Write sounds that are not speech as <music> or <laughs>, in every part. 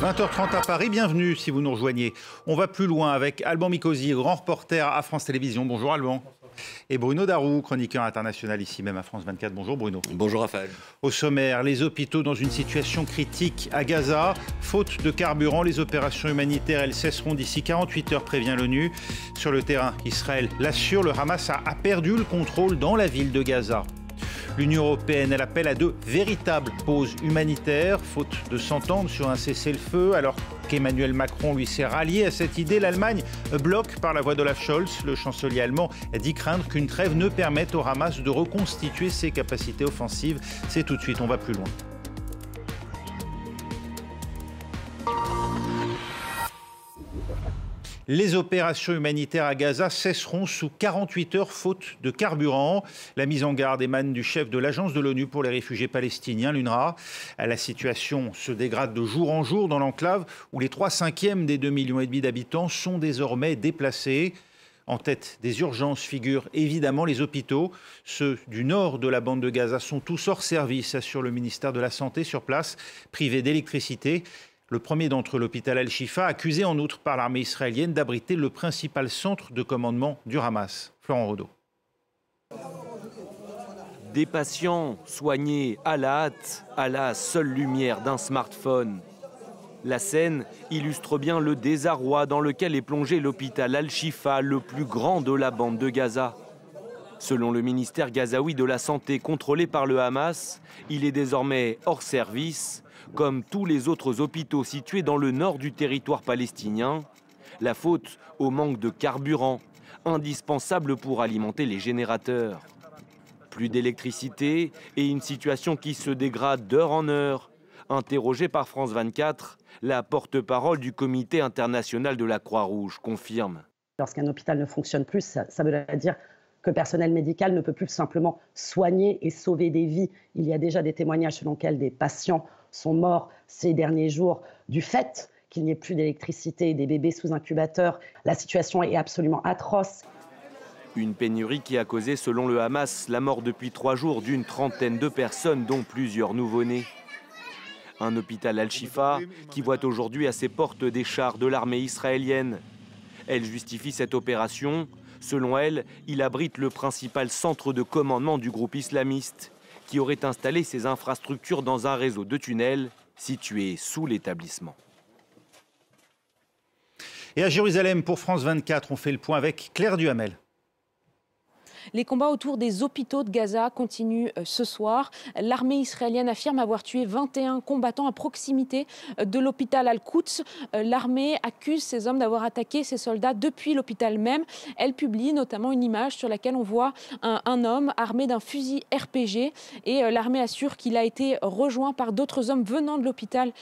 20h30 à Paris, bienvenue si vous nous rejoignez. On va plus loin avec Alban Micosi, grand reporter à France Télévisions. Bonjour Alban. Et Bruno Darou, chroniqueur international ici même à France 24. Bonjour Bruno. Bonjour Raphaël. Au sommaire, les hôpitaux dans une situation critique à Gaza. Faute de carburant, les opérations humanitaires, elles cesseront d'ici 48 heures, prévient l'ONU. Sur le terrain, Israël l'assure, le Hamas a perdu le contrôle dans la ville de Gaza. L'Union européenne, elle appelle à de véritables pauses humanitaires, faute de s'entendre sur un cessez-le-feu, alors qu'Emmanuel Macron lui s'est rallié à cette idée. L'Allemagne bloque par la voix de Scholz. Le chancelier allemand dit craindre qu'une trêve ne permette au Hamas de reconstituer ses capacités offensives. C'est tout de suite, on va plus loin. Les opérations humanitaires à Gaza cesseront sous 48 heures faute de carburant. La mise en garde émane du chef de l'agence de l'ONU pour les réfugiés palestiniens, l'UNRWA. La situation se dégrade de jour en jour dans l'enclave où les trois cinquièmes des 2,5 millions d'habitants sont désormais déplacés. En tête des urgences figurent évidemment les hôpitaux. Ceux du nord de la bande de Gaza sont tous hors service, assure le ministère de la Santé sur place, privés d'électricité le premier d'entre l'hôpital Al-Shifa, accusé en outre par l'armée israélienne d'abriter le principal centre de commandement du Hamas. Florent Rodeau. Des patients soignés à la hâte, à la seule lumière d'un smartphone. La scène illustre bien le désarroi dans lequel est plongé l'hôpital Al-Shifa, le plus grand de la bande de Gaza. Selon le ministère gazaoui de la Santé contrôlé par le Hamas, il est désormais hors service, comme tous les autres hôpitaux situés dans le nord du territoire palestinien. La faute au manque de carburant, indispensable pour alimenter les générateurs. Plus d'électricité et une situation qui se dégrade d'heure en heure. Interrogée par France 24, la porte-parole du Comité international de la Croix-Rouge confirme. Lorsqu'un hôpital ne fonctionne plus, ça, veut dire que le personnel médical ne peut plus simplement soigner et sauver des vies. Il y a déjà des témoignages selon lesquels des patients sont morts ces derniers jours du fait qu'il n'y ait plus d'électricité et des bébés sous incubateur. La situation est absolument atroce. Une pénurie qui a causé, selon le Hamas, la mort depuis trois jours d'une trentaine de personnes, dont plusieurs nouveau-nés. Un hôpital Al-Shifa qui voit aujourd'hui à ses portes des chars de l'armée israélienne. Elle justifie cette opération Selon elle, il abrite le principal centre de commandement du groupe islamiste, qui aurait installé ses infrastructures dans un réseau de tunnels situé sous l'établissement. Et à Jérusalem, pour France 24, on fait le point avec Claire Duhamel. Les combats autour des hôpitaux de Gaza continuent euh, ce soir. L'armée israélienne affirme avoir tué 21 combattants à proximité euh, de l'hôpital Al-Quds. Euh, l'armée accuse ces hommes d'avoir attaqué ces soldats depuis l'hôpital même. Elle publie notamment une image sur laquelle on voit un, homme armé d'un fusil RPG et l'armée assure qu'il a été rejoint par d'autres hommes venant de l'hôpital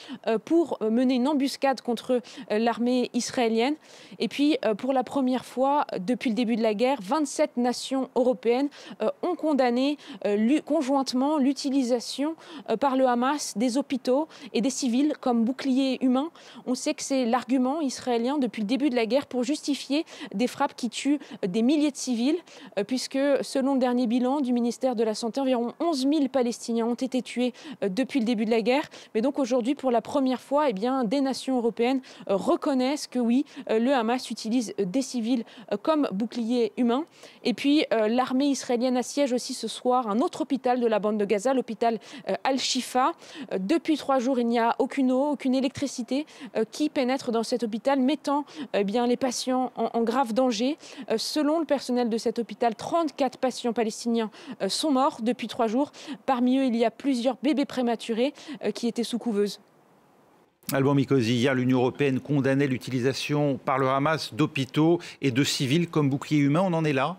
pour mener une embuscade contre l'armée israélienne. Et puis, pour la première fois depuis le début de la guerre, 27 nations européennes euh, ont condamné euh, conjointement l'utilisation euh, par le Hamas des hôpitaux et des civils comme boucliers humains. On sait que c'est l'argument israélien depuis le début de la guerre pour justifier des frappes qui tuent des milliers de civils, puisque selon le dernier bilan du ministère de la Santé, environ 11 000 Palestiniens ont été tués depuis le début de la guerre. Mais donc aujourd'hui, pour la première fois, et eh bien, des nations européennes reconnaissent que oui, le Hamas utilise des civils comme boucliers humains. Et puis, euh, l'armée israélienne assiège aussi ce soir un autre hôpital de la bande de Gaza, l'hôpital euh, Al-Shifa. Euh, depuis trois jours, il n'y a aucune eau, aucune électricité qui pénètre dans cet hôpital, mettant eh bien les patients en, grave danger. selon le personnel de cet hôpital, 34 patients palestiniens sont morts depuis trois jours. Parmi eux, il y a plusieurs bébés prématurés qui étaient sous couveuse. Alban Mikosi, hier, l'Union européenne condamnait l'utilisation par le Hamas d'hôpitaux et de civils comme bouclier humains. On en est là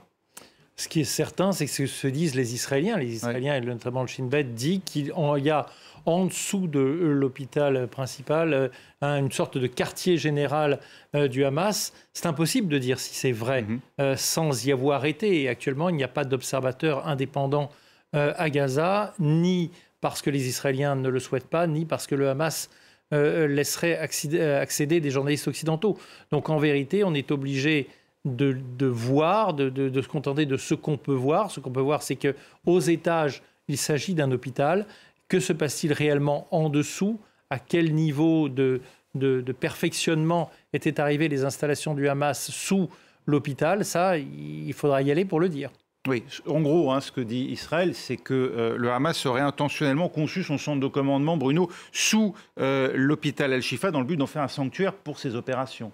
ce qui est certain, c'est ce que se disent les Israéliens. Les Israéliens, et notamment le Shin Bet, dit qu'il y a en dessous de euh, l'hôpital principal euh, une sorte de quartier général euh, du Hamas. C'est impossible de dire si c'est vrai mhm. sans y avoir été. actuellement, il n'y a pas d'observateur indépendant à Gaza, ni parce que les Israéliens ne le souhaitent pas, ni parce que le Hamas laisserait accéder des journalistes occidentaux. Donc en vérité, on est obligé de, voir, de, se contenter de ce qu'on peut voir. Ce qu'on peut voir, c'est que aux étages, il s'agit d'un hôpital. Que se passe-t-il réellement en dessous À quel niveau de, perfectionnement étaient arrivées les installations du Hamas sous l'hôpital Ça, il faudra y aller pour le dire. Oui, en gros, hein, ce que dit Israël, c'est que euh, le Hamas aurait intentionnellement conçu son centre de commandement, Bruno, sous euh, l'hôpital Al-Shifa, dans le but d'en faire un sanctuaire pour ses opérations.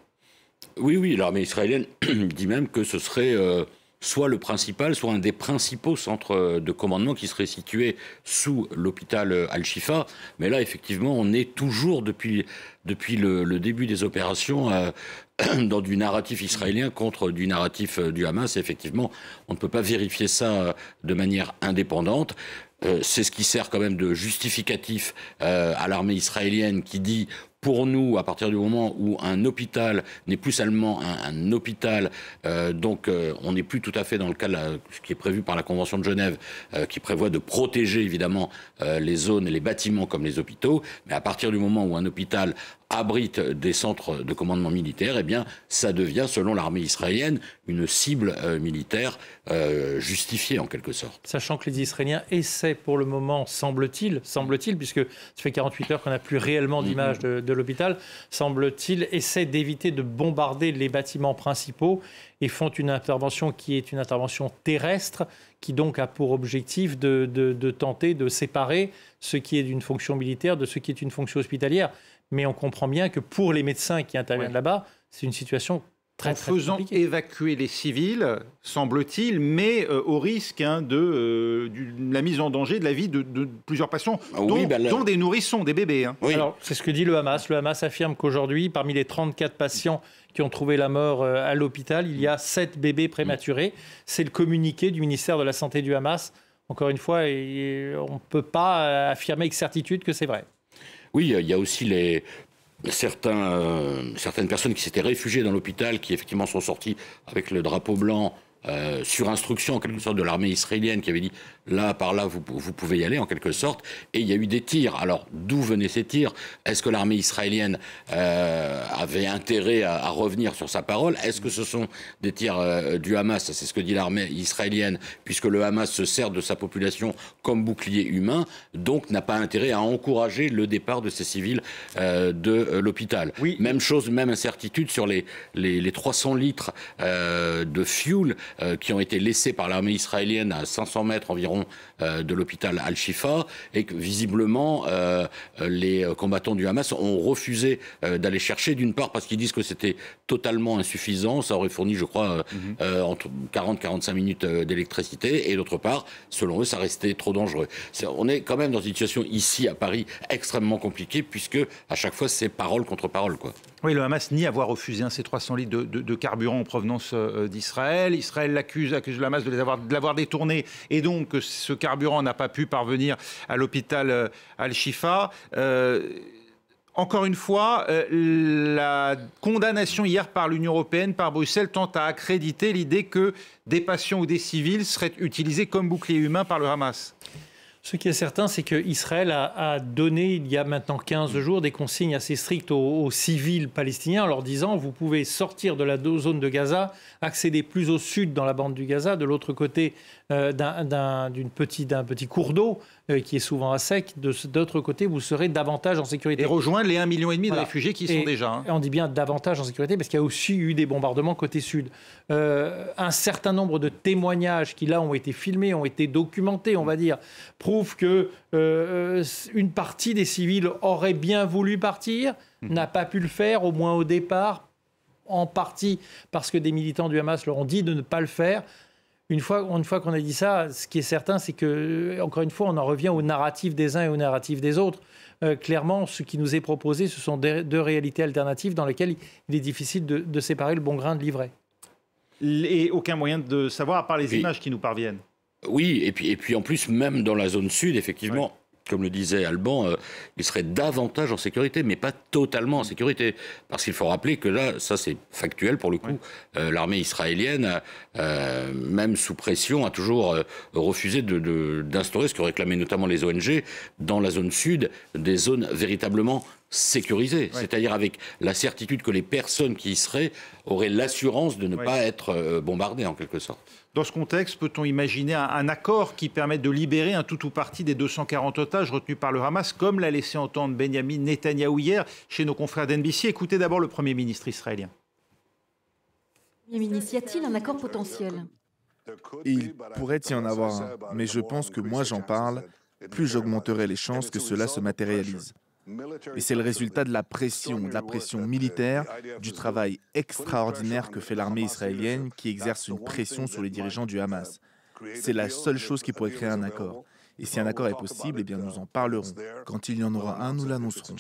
Oui, oui, l'armée israélienne <clears throat> dit même que ce serait euh, soit le principal, soit un des principaux centres euh, de commandement qui serait situé sous l'hôpital euh, Al-Shifa. Mais là, effectivement, on est toujours, depuis, depuis le, début des opérations, <clears throat> dans du narratif israélien contre du narratif du Hamas. effectivement, on ne peut pas vérifier ça de manière indépendante. c'est ce qui sert quand même de justificatif à l'armée israélienne qui dit pour nous, à partir du moment où un hôpital n'est plus seulement un, hôpital, euh, donc euh, on n'est plus tout à fait dans le cas de ce qui est prévu par la Convention de Genève, euh, qui prévoit de protéger évidemment les zones et les bâtiments comme les hôpitaux, mais à partir du moment où un hôpital abrite des centres de commandement militaire, eh bien, ça devient, selon l'armée israélienne, une cible euh, militaire euh, justifiée en quelque sorte. Sachant que les Israéliens essaient pour le moment, semble-t-il, semble-t-il, puisque ça fait 48 heures qu'on n'a plus réellement mm-hmm. d'image de, l'hôpital, semble-t-il, essaient d'éviter de bombarder les bâtiments principaux et font une intervention qui est une intervention terrestre, qui donc a pour objectif de tenter de séparer ce qui est d'une fonction militaire de ce qui est une fonction hospitalière mais on comprend bien que pour les médecins qui interviennent là-bas, c'est une situation Très, en faisant évacuer les civils, semble-t-il, mais euh, au risque hein, de, euh, la mise en danger de la vie de, plusieurs patients, ah bah dont, des nourrissons, des bébés. Hein. c'est ce que dit le Hamas. Le Hamas affirme qu'aujourd'hui, parmi les 34 patients qui ont trouvé la mort euh, à l'hôpital, il y a 7 bébés prématurés. Mm. C'est le communiqué du ministère de la Santé du Hamas. Encore une fois, on ne peut pas affirmer avec certitude que c'est vrai. Oui, il y a aussi les, euh, certaines personnes qui s'étaient réfugiées dans l'hôpital, qui effectivement sont sorties avec le drapeau blanc euh, sur instruction en quelque sorte de l'armée israélienne qui avait dit là par là vous, vous, pouvez y aller en quelque sorte et il y a eu des tirs. Alors d'où venaient ces tirs Est-ce que l'armée israélienne euh, avait intérêt à, revenir sur sa parole Est-ce que ce sont des tirs euh, du Hamas C'est ce que dit l'armée israélienne puisque le Hamas se sert de sa population comme bouclier humain donc n'a pas intérêt à encourager le départ de ces civils de l'hôpital. Oui. Même chose, même incertitude sur les, les, les 300 litres de fuel euh, qui ont été laissés par l'armée israélienne à 500 mètres environ euh, de l'hôpital Al-Shifa et que visiblement euh, les combattants du Hamas ont refusé d'aller chercher d'une part parce qu'ils disent que c'était totalement insuffisant, ça aurait fourni je crois mhm. entre 40-45 minutes d'électricité et d'autre part selon eux ça restait trop dangereux. on est quand même dans une situation ici à Paris extrêmement compliquée puisque à chaque fois c'est parole contre parole quoi. Oui, le Hamas nie avoir refusé hein, ces 300 litres de, carburant en provenance euh, euh, d'Israël. Israël l'accuse, accuse le Hamas de l'avoir détourné et donc ce carburant n'a pas pu parvenir à l'hôpital euh, Al-Shifa. encore une fois, la condamnation hier par l'Union européenne, par Bruxelles, tente à accréditer l'idée que des patients ou des civils seraient utilisés comme boucliers humains par le Hamas. Ce qui est certain, c'est qu'Israël a, a, donné, il y a maintenant 15 jours, des consignes assez strictes aux, aux civils palestiniens en leur disant vous pouvez sortir de la zone de Gaza, accéder plus au sud dans la bande du Gaza, de l'autre côté euh, d'un petit, cours d'eau euh, qui est souvent à sec. D'autre côté, vous serez davantage en sécurité. Et rejoindre les 1,5 million de réfugiés qui sont déjà. Hein. On dit bien davantage en sécurité parce qu'il y a aussi eu des bombardements côté sud. Euh, un certain nombre de témoignages qui là ont été filmés, ont été documentés, on va dire, prouvent que une partie des civils aurait bien voulu partir, mmh. n'a pas pu le faire, au moins au départ, en partie parce que des militants du Hamas leur ont dit de ne pas le faire une fois, une fois qu'on a dit ça, ce qui est certain, c'est que, encore une fois, on en revient au narratif des uns et au narratif des autres. Euh, clairement, ce qui nous est proposé, ce sont deux réalités alternatives dans lesquelles il est difficile de, séparer le bon grain de l'ivraie. Et aucun moyen de savoir, à part les images qui nous parviennent. Oui, et puis, et puis en plus, même dans la zone sud, effectivement, comme le disait Alban, euh, il serait davantage en sécurité, mais pas totalement en sécurité. Parce qu'il faut rappeler que là, ça c'est factuel pour le coup, euh, l'armée israélienne, euh, même sous pression, a toujours refusé d'instaurer de, ce que réclamaient notamment les ONG dans la zone sud, des zones véritablement sécurisées, c'est-à-dire avec la certitude que les personnes qui y seraient auraient l'assurance de ne pas être bombardées en quelque sorte. Dans ce contexte, peut-on imaginer un, accord qui permette de libérer un tout ou partie des 240 otages retenus par le Hamas, comme l'a laissé entendre Benjamin Netanyahou hier chez nos confrères d'NBC Écoutez d'abord le Premier ministre israélien. Premier ministre, y a-t-il un accord potentiel Il pourrait y en avoir un, mais je pense que moins j'en parle, plus j'augmenterai les chances que cela se matérialise. Et c'est le résultat de la pression, de la pression militaire, du travail extraordinaire que fait l'armée israélienne qui exerce une pression sur les dirigeants du Hamas. C'est la seule chose qui pourrait créer un accord. Et si un accord est possible, eh bien nous en parlerons. Quand il y en aura un, nous l'annoncerons.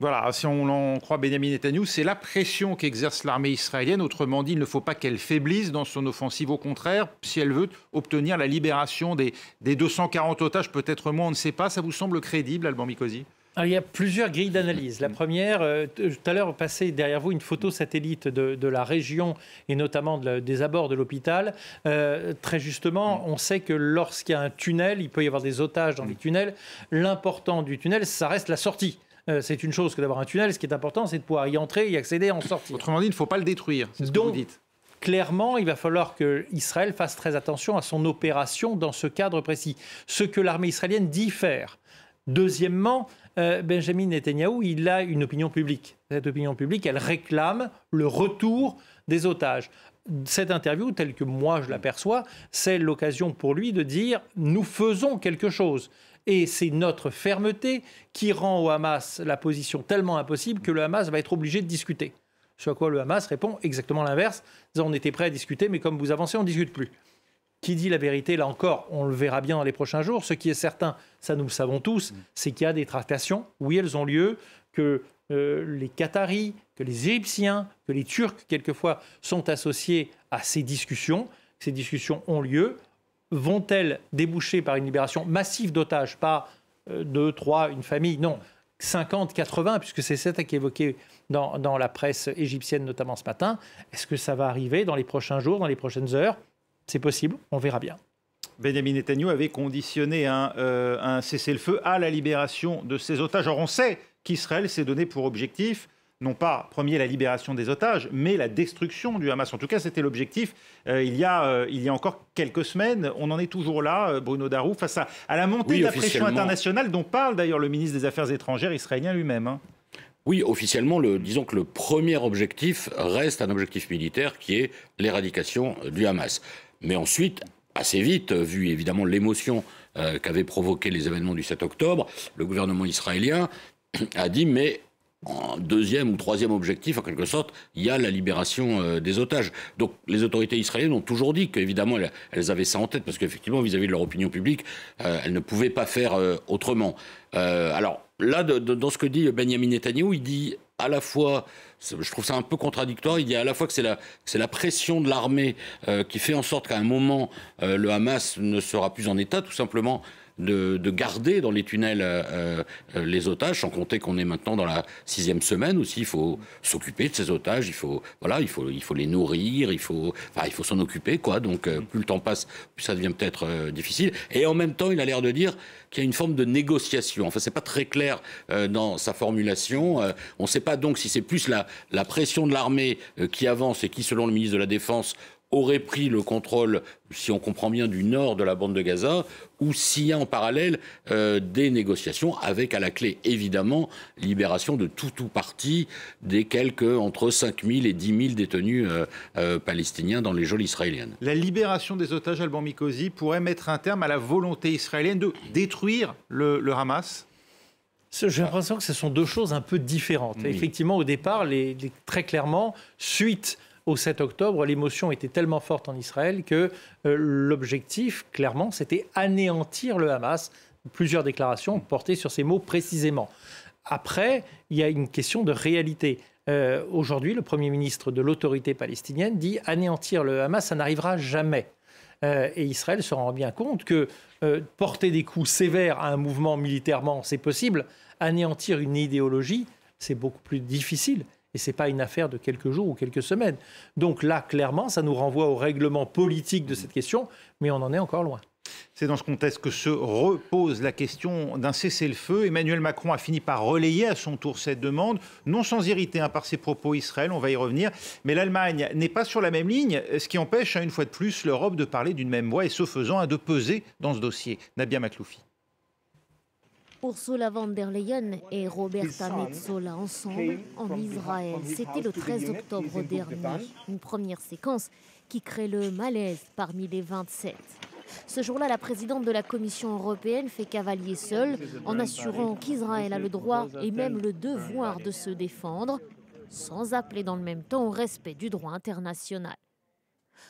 Voilà, si on en croit Benjamin Netanyahu, c'est la pression qu'exerce l'armée israélienne. Autrement dit, il ne faut pas qu'elle faiblisse dans son offensive. Au contraire, si elle veut obtenir la libération des, des 240 otages, peut-être moins, on ne sait pas. Ça vous semble crédible, Alban Mikosi ah, il y a plusieurs grilles d'analyse. La première, euh, euh, tout à l'heure, passez derrière vous une photo satellite de, la région et notamment de des abords de l'hôpital. Euh, très justement, on sait que lorsqu'il y a un tunnel, il peut y avoir des otages dans les tunnels. L'important du tunnel, ça reste la sortie c'est une chose que d'avoir un tunnel. Ce qui est important, c'est de pouvoir y entrer, et y accéder, en sortie. Autrement dit, il ne faut pas le détruire. C'est ce Donc, que vous dites. Clairement, il va falloir que Israël fasse très attention à son opération dans ce cadre précis. Ce que l'armée israélienne dit faire, Deuxièmement, euh, Benjamin Netanyahu, il a une opinion publique. Cette opinion publique, elle réclame le retour des otages. Cette interview, telle que moi je l'aperçois, c'est l'occasion pour lui de dire nous faisons quelque chose. Et c'est notre fermeté qui rend au Hamas la position tellement impossible que le Hamas va être obligé de discuter. Ce quoi le Hamas répond exactement l'inverse. On était prêt à discuter, mais comme vous avancez, on ne discute plus. Qui dit la vérité, là encore, on le verra bien dans les prochains jours. Ce qui est certain, ça nous le savons tous, mm. c'est qu'il y a des tractations. Oui, elles ont lieu, que euh, les Qataris, que les Égyptiens, que les Turcs, quelquefois, sont associés à ces discussions. Ces discussions ont lieu. Vont-elles déboucher par une libération massive d'otages, pas euh, deux, trois, une famille Non, 50, 80, puisque c'est ça qui est évoqué dans la presse égyptienne, notamment ce matin. Est-ce que ça va arriver dans les prochains jours, dans les prochaines heures c'est possible, on verra bien. Benjamin Netanyahu avait conditionné euh, un, cessez-le-feu à la libération de ses otages. Or, on sait qu'Israël s'est donné pour objectif non pas premier la libération des otages, mais la destruction du Hamas. En tout cas, c'était l'objectif euh, il, y a, euh, il y a encore quelques semaines. On en est toujours là, Bruno Darou, face à, la montée de la pression internationale dont parle d'ailleurs le ministre des Affaires étrangères israélien lui-même. Hein. Oui, officiellement, le, disons que le premier objectif reste un objectif militaire qui est l'éradication du Hamas. Mais ensuite, assez vite, euh, vu évidemment l'émotion euh, qu'avaient provoqué les événements du 7 octobre, le gouvernement israélien <clears throat> a dit mais en deuxième ou troisième objectif, en quelque sorte, il y a la libération euh, des otages. Donc les autorités israéliennes ont toujours dit qu'évidemment, elles, avaient ça en tête, parce qu'effectivement, vis-à-vis de leur opinion publique, euh, elles ne pouvaient pas faire euh, autrement. alors là, dans ce que dit Benjamin Netanyahu, il dit à la fois, je trouve ça un peu contradictoire, il dit à la fois que c'est la, pression de l'armée qui fait en sorte qu'à un moment, le Hamas ne sera plus en état, tout simplement de, garder dans les tunnels euh, euh, les otages, sans compter qu'on est maintenant dans la sixième semaine aussi. Il faut s'occuper de ces otages, il faut, voilà, il faut, il faut les nourrir, il faut, il faut s'en occuper, quoi. Donc, euh, plus le temps passe, plus ça devient peut-être difficile. Et en même temps, il a l'air de dire qu'il y a une forme de négociation. Enfin, c'est pas très clair dans sa formulation. on ne sait pas donc si c'est plus la, la pression de l'armée qui avance et qui, selon le ministre de la Défense, aurait pris le contrôle, si on comprend bien, du nord de la bande de Gaza, ou s'il y a en parallèle euh, des négociations avec à la clé, évidemment, libération de tout ou partie des quelques entre 5 000 et 10 000 détenus euh, euh, palestiniens dans les geôles israéliennes. La libération des otages al Mikosi pourrait mettre un terme à la volonté israélienne de détruire le, Hamas j'ai l'impression que ce sont deux choses un peu différentes. Effectivement, au départ, très clairement, suite au 7 octobre, l'émotion était tellement forte en Israël que euh, l'objectif, clairement, c'était anéantir le Hamas. Plusieurs déclarations portées sur ces mots précisément. Après, il y a une question de réalité. Euh, aujourd'hui, le Premier ministre de l'autorité palestinienne dit anéantir le Hamas, ça n'arrivera jamais. Euh, et Israël se rend bien compte que porter des coups sévères à un mouvement militairement, c'est possible. Anéantir une idéologie, c'est beaucoup plus difficile. Et ce n'est pas une affaire de quelques jours ou quelques semaines. Donc là, clairement, ça nous renvoie au règlement politique de cette question, mais on en est encore loin. C'est dans ce contexte que se repose la question d'un cessez-le-feu. Emmanuel Macron a fini par relayer à son tour cette demande, non sans irriter un hein, par ses propos Israël, on va y revenir. Mais l'Allemagne n'est pas sur la même ligne, ce qui empêche, hein, une fois de plus, l'Europe de parler d'une même voix et, ce faisant, hein, de peser dans ce dossier. Nabia Makloufi. Ursula von der Leyen et Roberta Metsola ensemble en Israël. C'était le 13 octobre dernier, une première séquence qui crée le malaise parmi les 27. Ce jour-là, la présidente de la Commission européenne fait cavalier seul en assurant qu'Israël a le droit et même le devoir de se défendre, sans appeler dans le même temps au respect du droit international.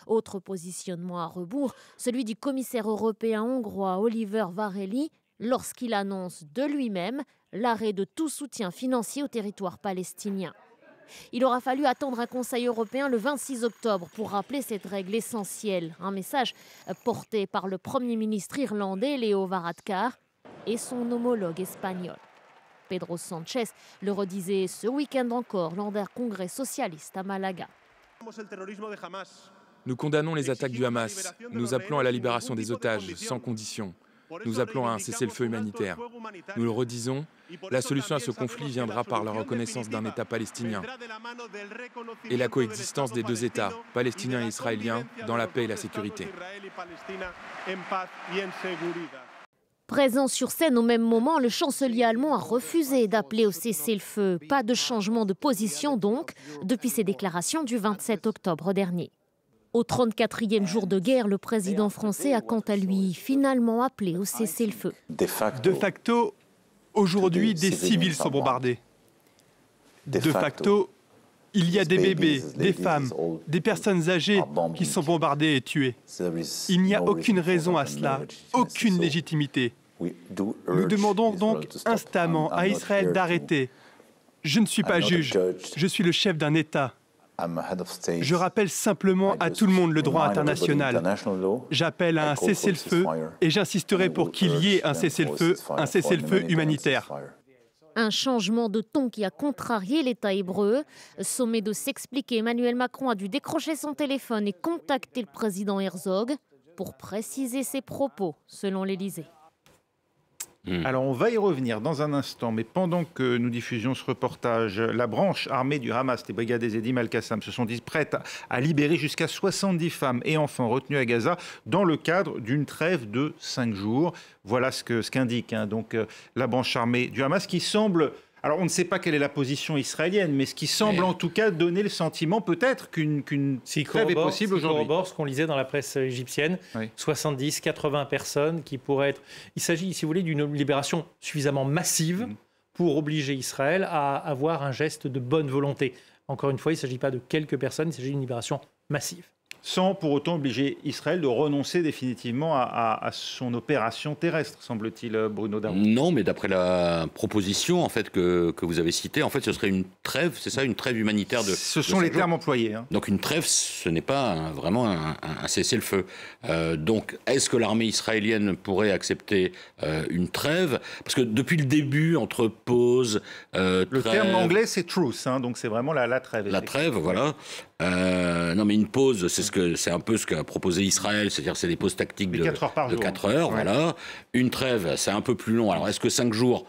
Autre positionnement à rebours, celui du commissaire européen hongrois Oliver Varelli, lorsqu'il annonce de lui-même l'arrêt de tout soutien financier au territoire palestinien. Il aura fallu attendre un Conseil européen le 26 octobre pour rappeler cette règle essentielle, un message porté par le Premier ministre irlandais Léo Varadkar et son homologue espagnol. Pedro Sanchez le redisait ce week-end encore lors d'un congrès socialiste à Malaga. Nous condamnons les attaques du Hamas. Nous appelons à la libération des otages sans condition. Nous appelons à un cessez-le-feu humanitaire. Nous le redisons, la solution à ce conflit viendra par la reconnaissance d'un État palestinien et la coexistence des deux États, palestiniens et israéliens, dans la paix et la sécurité. Présent sur scène au même moment, le chancelier allemand a refusé d'appeler au cessez-le-feu. Pas de changement de position donc depuis ses déclarations du 27 octobre dernier. Au 34e jour de guerre, le président français a quant à lui finalement appelé au cessez-le-feu. De facto, aujourd'hui, des civils sont bombardés. De facto, il y a des bébés, des femmes, des personnes âgées qui sont bombardées et tuées. Il n'y a aucune raison à cela, aucune légitimité. Nous demandons donc instamment à Israël d'arrêter. Je ne suis pas juge, je suis le chef d'un État. Je rappelle simplement à tout le monde le droit international. J'appelle à un cessez-le-feu et j'insisterai pour qu'il y ait un cessez-le-feu, un cessez-le-feu humanitaire. Un changement de ton qui a contrarié l'État hébreu. Sommet de s'expliquer, Emmanuel Macron a dû décrocher son téléphone et contacter le président Herzog pour préciser ses propos, selon l'Élysée. Hmm. Alors on va y revenir dans un instant, mais pendant que nous diffusions ce reportage, la branche armée du Hamas, les brigades des Edim Al-Qassam, se sont dites prêtes à libérer jusqu'à 70 femmes et enfants retenus à Gaza dans le cadre d'une trêve de 5 jours. Voilà ce qu'indique ce hein, donc euh, la branche armée du Hamas qui semble alors on ne sait pas quelle est la position israélienne, mais ce qui semble en tout cas donner le sentiment peut-être qu'une si trêve est possible si aujourd'hui. ce qu'on lisait dans la presse égyptienne, 70, 80 personnes qui pourraient être... Il s'agit, si vous voulez, d'une libération suffisamment massive mhm. pour obliger Israël à avoir un geste de bonne volonté. Encore une fois, il ne s'agit pas de quelques personnes, il s'agit d'une libération massive sans pour autant obliger Israël de renoncer définitivement à, son opération terrestre, semble-t-il, Bruno Darwin. Non, mais d'après la proposition en fait que, que, vous avez citée, en fait, ce serait une trêve, c'est ça, une trêve humanitaire de. Ce sont les termes employés. Hein. Donc une trêve, ce n'est pas vraiment un, un, cessez-le-feu. Euh, donc, est-ce que l'armée israélienne pourrait accepter euh, une trêve Parce que depuis le début, entre pause, euh, le terme anglais c'est truce, hein, donc c'est vraiment la, la trêve. La trêve, voilà. Euh, non, mais une pause, c'est ce que c'est un peu ce qu'a proposé Israël, c'est-à-dire c'est des pauses tactiques de, 4 heures, voilà. Une trêve, c'est un peu plus long. Alors est-ce que 5 jours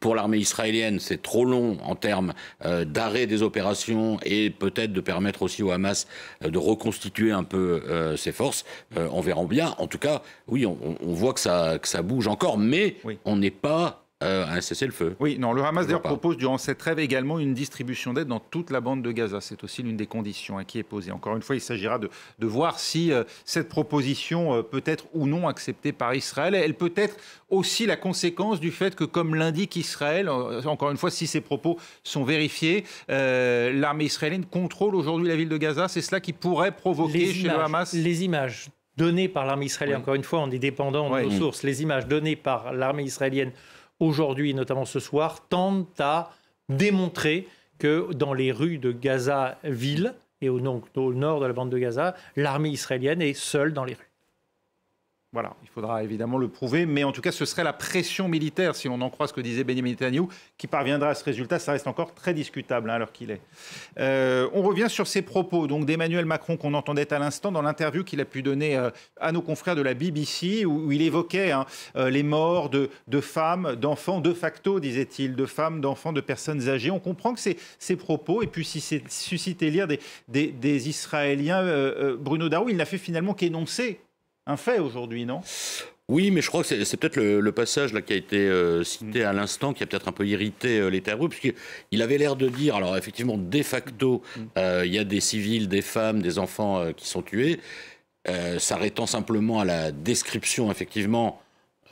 pour l'armée israélienne, c'est trop long en termes euh, d'arrêt des opérations et peut-être de permettre aussi au Hamas euh, de reconstituer un peu euh, ses forces. on verra bien. En tout cas, oui, on, voit que ça, que ça bouge encore, mais on n'est pas un euh, cessez-le-feu. Oui, non, le Hamas d'ailleurs propose durant cette trêve également une distribution d'aide dans toute la bande de Gaza. C'est aussi l'une des conditions hein, qui est posée. Encore une fois, il s'agira de, voir si euh, cette proposition euh, peut être ou non acceptée par Israël. Elle peut être aussi la conséquence du fait que, comme l'indique Israël, encore une fois, si ces propos sont vérifiés, l'armée israélienne contrôle aujourd'hui la ville de Gaza. C'est cela qui pourrait provoquer chez le Hamas. Les images données par l'armée israélienne, encore une fois, on est dépendant de sources, les images données par l'armée israélienne aujourd'hui, notamment ce soir, tendent à démontrer que dans les rues de Gaza-Ville et au, au nord de la bande de Gaza, l'armée israélienne est seule dans les rues. Voilà, il faudra évidemment le prouver, mais en tout cas, ce serait la pression militaire, si on en croit ce que disait Benjamin Netanyahu, qui parviendra à ce résultat. Ça reste encore très discutable alors hein, qu'il est. Euh, on revient sur ses propos donc d'Emmanuel Macron qu'on entendait à l'instant dans l'interview qu'il a pu donner euh, à nos confrères de la BBC, où, il évoquait hein, euh, les morts de, femmes, d'enfants, de facto, disait-il, de femmes, d'enfants, de personnes âgées. On comprend que ces propos, et puis si c'est suscité lire des, des Israéliens, Bruno Darou, il n'a fait finalement qu'énoncer un fait aujourd'hui, non oui, mais je crois que c'est peut-être le, passage là qui a été euh, cité à l'instant qui a peut-être un peu irrité euh, les les terroristes, puisqu'il avait l'air de dire, alors effectivement, de facto, mm. euh, il y a des civils, des femmes, des enfants qui sont tués, s'arrêtant simplement à la description, effectivement,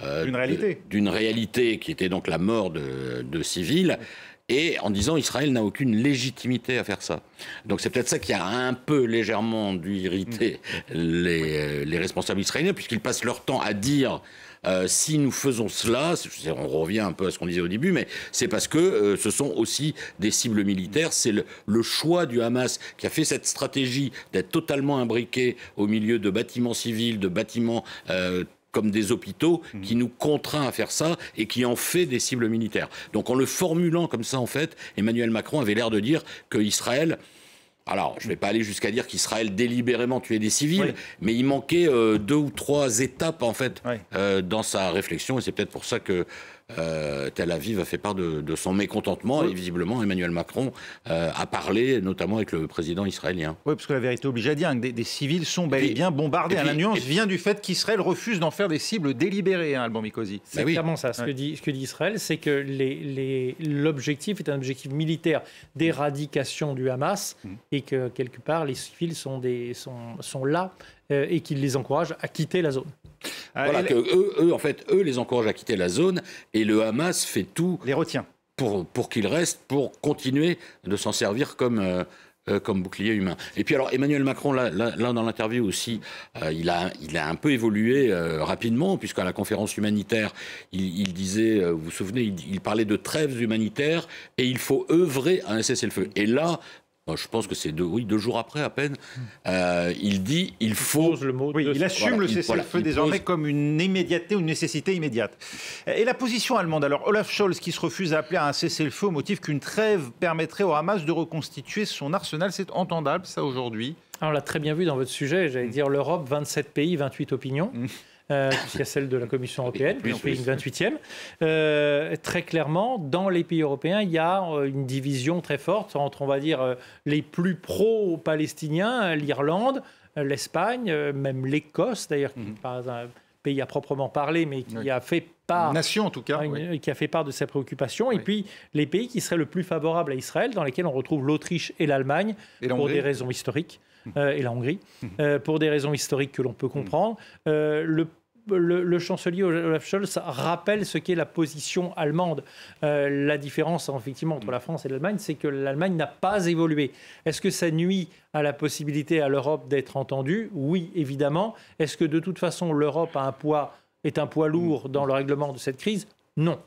d'une réalité. réalité qui était donc la mort de, de civils et en disant Israël n'a aucune légitimité à faire ça. Donc c'est peut-être ça qui a un peu légèrement dû irriter euh, les, responsables israéliens, puisqu'ils passent leur temps à dire euh, si nous faisons cela, on revient un peu à ce qu'on disait au début, mais c'est parce que euh, ce sont aussi des cibles militaires. C'est le, choix du Hamas qui a fait cette stratégie d'être totalement imbriqué au milieu de bâtiments civils, de bâtiments euh, comme des hôpitaux, mmh. qui nous contraint à faire ça et qui en fait des cibles militaires. Donc en le formulant comme ça, en fait, Emmanuel Macron avait l'air de dire que Israël alors, je ne vais pas aller jusqu'à dire qu'Israël délibérément tuait des civils, mais il manquait euh, deux ou trois étapes en fait euh, dans sa réflexion, et c'est peut-être pour ça que euh, Tel Aviv a fait part de, son mécontentement et visiblement Emmanuel Macron euh, a parlé notamment avec le président israélien. Oui, parce que la vérité oblige à dire hein, que des, civils sont bel et, bien bombardés. à hein, la nuance vient du fait qu'Israël refuse d'en faire des cibles délibérées, hein, Alban Mikosi. C'est bah ça. Ce, que dit, ce, Israël, c'est que l'objectif les, est un objectif militaire d'éradication du Hamas mm. et que quelque part les civils sont, des, sont là euh, et qui les encourage à quitter la zone. Ah, voilà, que eux, en fait, eux les encouragent à quitter la zone et le Hamas fait tout. Les Pour, pour qu'ils restent, pour continuer de s'en servir comme. Euh, euh, comme bouclier humain. Et puis alors Emmanuel Macron, là, dans l'interview aussi, il, a, il a un peu évolué rapidement, puisqu'à la conférence humanitaire, il, disait, vous vous souvenez, il, parlait de trêves humanitaires et il faut œuvrer à un cessez-le-feu. Et là, je pense que c'est deux, oui, jours après à peine, euh, il dit il faut. Il, le mot il assume le cessez-le-feu désormais comme une immédiateté une nécessité immédiate. Et la position allemande Alors, Olaf Scholz qui se refuse à appeler à un cessez-le-feu au motif qu'une trêve permettrait au Hamas de reconstituer son arsenal, c'est entendable ça aujourd'hui On l'a très bien vu dans votre sujet, j'allais mm. dire l'Europe, 27 pays, 28 opinions. Mm. Euh, puisqu'il y a celle de la Commission européenne, puisque une 28e. Euh, très clairement, dans les pays européens, il y a euh, une division très forte entre, on va dire, les plus pro-palestiniens, l'Irlande, l'Espagne, même l'Écosse, d'ailleurs, qui n'est mhm. pas un pays à proprement parler, mais qui a fait part, nation en tout cas, qui a fait part de sa préoccupation, et puis les pays qui seraient le plus favorables à Israël, dans lesquels on retrouve l'Autriche et l'Allemagne pour des raisons historiques. <laughs> Euh, et la Hongrie, euh, pour des raisons historiques que l'on peut comprendre. Euh, le chancelier Olaf Scholz rappelle ce qu'est la position allemande. la différence, effectivement, entre la France et l'Allemagne, c'est que l'Allemagne n'a pas évolué. Est-ce que ça nuit à la possibilité à l'Europe d'être entendue Oui, évidemment. Est-ce que de toute façon l'Europe a un poids, est un poids lourd dans le règlement de cette crise Non.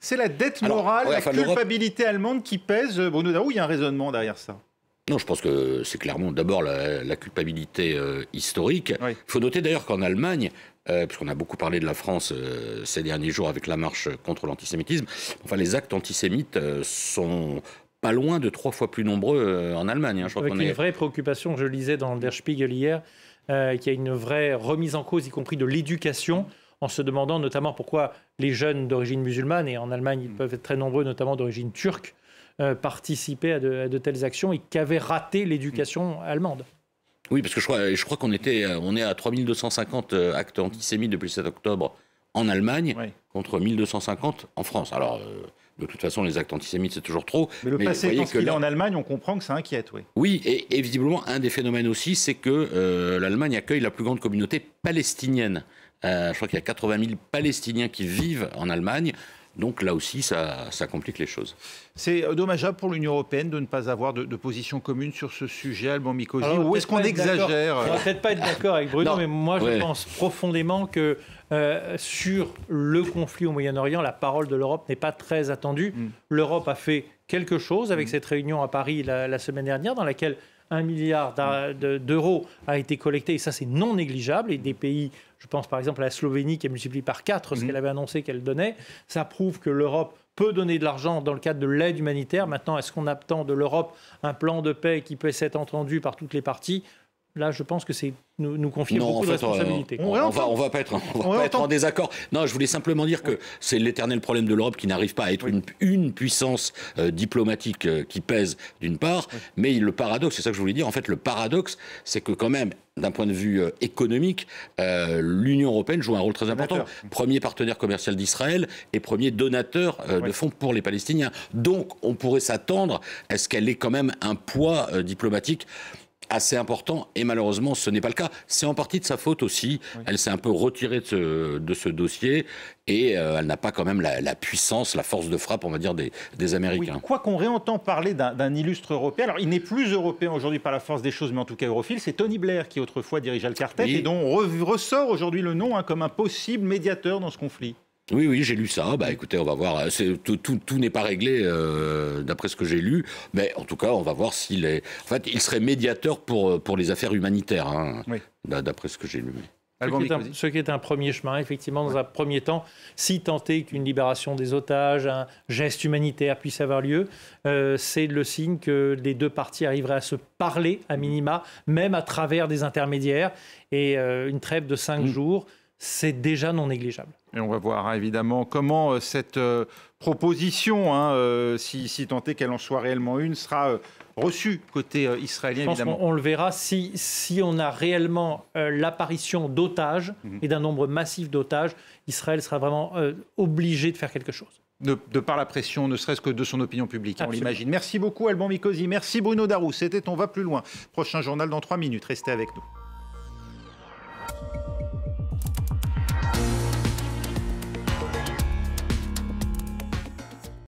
C'est la dette morale, la culpabilité allemande qui pèse. Bruno Darou, il y a un raisonnement derrière ça. Non, je pense que c'est clairement d'abord la, culpabilité euh, historique. Il faut noter d'ailleurs qu'en Allemagne, euh, puisqu'on a beaucoup parlé de la France euh, ces derniers jours avec la marche contre l'antisémitisme, enfin les actes antisémites sont pas loin de trois fois plus nombreux en Allemagne. Hein. Je avec une vraie préoccupation, je lisais dans Der Spiegel hier, qu'il y a une vraie remise en cause, y compris de l'éducation en se demandant notamment pourquoi les jeunes d'origine musulmane, et en Allemagne ils mm. peuvent être très nombreux, notamment d'origine turque, euh, participer à de, telles actions et qu'avait raté l'éducation allemande. Oui, parce que je crois, je crois qu'on était, euh, on est à 3250 euh, actes antisémites depuis le 7 octobre en Allemagne contre 1250 en France. Alors, de toute façon, les actes antisémites, c'est toujours trop. Mais le passé, quand est en Allemagne, on comprend que ça inquiète, oui. Oui, et, évidemment, visiblement, un des phénomènes aussi, c'est que l'Allemagne accueille la plus grande communauté palestinienne. je crois qu'il y a 80 000 Palestiniens qui vivent en Allemagne. Donc là aussi, ça, complique les choses. C'est euh, dommageable pour l'Union européenne de ne pas avoir de, position commune sur ce sujet, Alban Mikosi. Ou est-ce qu'on exagère On va peut-être pas être d'accord avec Bruno, mais moi, je pense profondément que euh, sur le conflit au Moyen-Orient, la parole de l'Europe n'est pas très attendue. Mm. L'Europe a fait quelque chose avec mm. cette réunion à Paris la, la semaine dernière, dans laquelle un milliard d'euros a été collecté, et ça c'est non négligeable, et des pays je pense par exemple à la Slovénie qui a multiplié par 4 ce mhm. qu'elle avait annoncé qu'elle donnait. Ça prouve que l'Europe peut donner de l'argent dans le cadre de l'aide humanitaire. Maintenant, est-ce qu'on attend de l'Europe un plan de paix qui puisse être entendu par toutes les parties Là, je pense que c'est nous, nous confier beaucoup de responsabilités. On, va, pas être, en désaccord. Non, je voulais simplement dire que c'est l'éternel problème de l'Europe qui n'arrive pas à être une, puissance euh, diplomatique euh, qui pèse d'une part, mais le paradoxe, c'est ça que je voulais dire. En fait, le paradoxe, c'est que quand même, d'un point de vue euh, économique, l'Union européenne joue un rôle très important. Premier partenaire commercial d'Israël et premier donateur de fonds pour les Palestiniens. Donc, on pourrait s'attendre à ce qu'elle ait quand même un poids diplomatique assez important et malheureusement ce n'est pas le cas. C'est en partie de sa faute aussi. Elle s'est un peu retirée de ce, dossier et euh, elle n'a pas quand même la, puissance, la force de frappe, on va dire, des, Américains. quoi qu'on réentend parler d'un illustre Européen, alors il n'est plus Européen aujourd'hui par la force des choses, mais en tout cas europhile, c'est Tony Blair qui autrefois dirigeait le quartet et dont ressort aujourd'hui le nom hein, comme un possible médiateur dans ce conflit. Oui, oui, j'ai lu ça. Bah, écoutez, on va voir. Euh, tout, n'est pas réglé euh, d'après ce que j'ai lu, mais en tout cas, on va voir s'il est. En fait, il serait médiateur pour, euh, pour les affaires humanitaires, hein, d'après ce que j'ai lu. Ce qui, est un, premier chemin, effectivement, dans un premier temps, si tenter qu'une libération des otages, un geste humanitaire puisse avoir lieu, c'est le signe que les deux parties arriveraient à se parler à minima, même à travers des intermédiaires, et une trêve de cinq mmh. jours c'est déjà non négligeable. Et on va voir hein, évidemment comment euh, cette euh, proposition, hein, euh, si, si tant est qu'elle en soit réellement une, sera reçue côté israélien, évidemment. On, le verra si, si on a réellement l'apparition d'otages mhm. et d'un nombre massif d'otages. Israël sera vraiment obligé de faire quelque chose. De, par la pression, ne serait-ce que de son opinion publique, hein, on l'imagine. Merci beaucoup, Alban mikozy Merci, Bruno Darou. C'était On va plus loin. Prochain journal dans trois minutes. Restez avec nous.